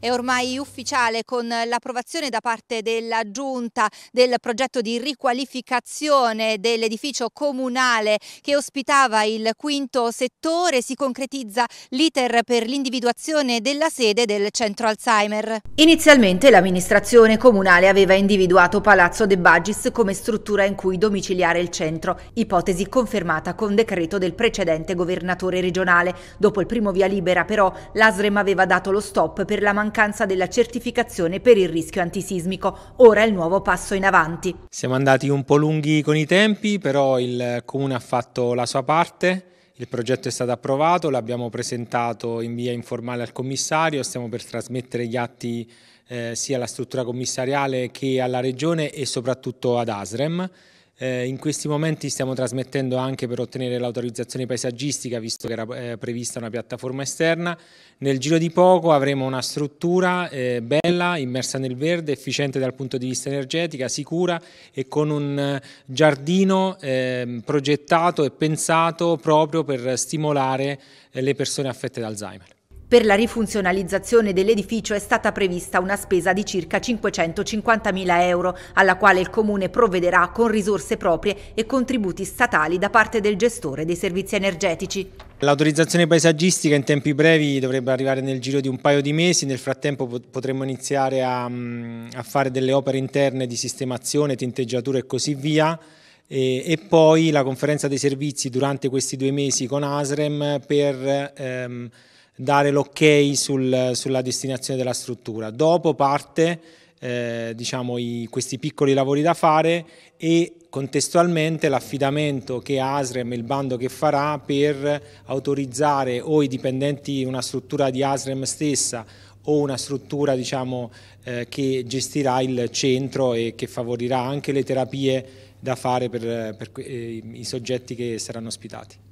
è ormai ufficiale con l'approvazione da parte della Giunta del progetto di riqualificazione dell'edificio comunale che ospitava il quinto settore. Si concretizza l'iter per l'individuazione della sede del centro Alzheimer. Inizialmente l'amministrazione comunale aveva individuato Palazzo De Bagis come struttura in cui domiciliare il centro, ipotesi confermata con decreto del precedente governatore regionale. Dopo il primo via libera però l'ASREM aveva dato lo stop per la mancanza mancanza della certificazione per il rischio antisismico. Ora è il nuovo passo in avanti. Siamo andati un po' lunghi con i tempi, però il Comune ha fatto la sua parte. Il progetto è stato approvato, l'abbiamo presentato in via informale al commissario, stiamo per trasmettere gli atti eh, sia alla struttura commissariale che alla regione e soprattutto ad ASREM. Eh, in questi momenti stiamo trasmettendo anche per ottenere l'autorizzazione paesaggistica, visto che era eh, prevista una piattaforma esterna. Nel giro di poco avremo una struttura eh, bella, immersa nel verde, efficiente dal punto di vista energetico, sicura e con un eh, giardino ehm, progettato e pensato proprio per stimolare eh, le persone affette da Alzheimer. Per la rifunzionalizzazione dell'edificio è stata prevista una spesa di circa 550.000 euro, alla quale il Comune provvederà con risorse proprie e contributi statali da parte del gestore dei servizi energetici. L'autorizzazione paesaggistica in tempi brevi dovrebbe arrivare nel giro di un paio di mesi, nel frattempo potremmo iniziare a, mm, a fare delle opere interne di sistemazione, tinteggiatura e così via e, poi la conferenza dei servizi durante questi due mesi con Asrem per... Ehm, dare l'ok sul, sulla destinazione della struttura. Dopo parte eh, diciamo, i, questi piccoli lavori da fare e contestualmente l'affidamento che Asrem, il bando che farà per autorizzare o i dipendenti una struttura di Asrem stessa o una struttura diciamo, eh, che gestirà il centro e che favorirà anche le terapie da fare per, per eh, i soggetti che saranno ospitati.